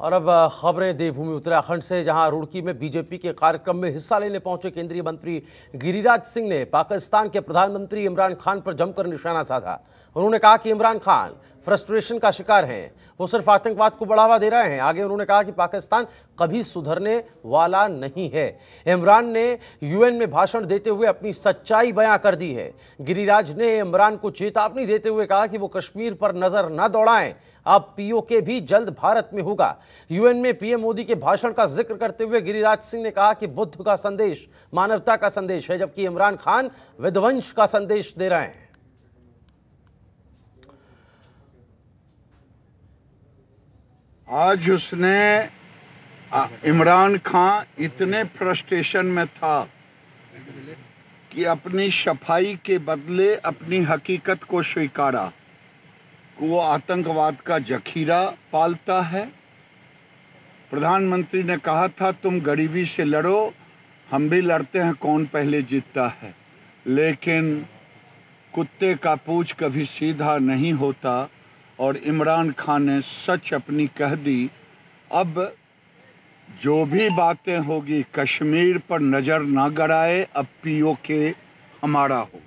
और अब खबरें देवभूमि उत्तराखंड से जहां रुड़की में बीजेपी के कार्यक्रम में हिस्सा लेने पहुंचे केंद्रीय मंत्री गिरिराज सिंह ने पाकिस्तान के प्रधानमंत्री इमरान खान पर जमकर निशाना साधा उन्होंने कहा कि इमरान खान फ्रस्ट्रेशन का शिकार हैं वो सिर्फ आतंकवाद को बढ़ावा दे रहे हैं आगे उन्होंने कहा कि पाकिस्तान कभी सुधरने वाला नहीं है इमरान ने यूएन में भाषण देते हुए अपनी सच्चाई बयां कर दी है गिरिराज ने इमरान को चेतावनी देते हुए कहा कि वो कश्मीर पर नजर न दौड़ाएं अब पीओके भी जल्द भारत में होगा यूएन में पीएम मोदी के भाषण का जिक्र करते हुए गिरिराज सिंह ने कहा कि बुद्ध का संदेश मानवता का संदेश है जबकि इमरान खान विध्वंश का संदेश दे रहे हैं आज उसने इमरान खान इतने फ्रस्ट्रेशन में था कि अपनी सफाई के बदले अपनी हकीकत को स्वीकारा कि वो आतंकवाद का जखीरा पालता है प्रधानमंत्री ने कहा था तुम गरीबी से लड़ो हम भी लड़ते हैं कौन पहले जीतता है लेकिन कुत्ते का पूछ कभी सीधा नहीं होता और इमरान खान ने सच अपनी कह दी अब जो भी बातें होगी कश्मीर पर नज़र ना गड़ाए अब पीओके हमारा हो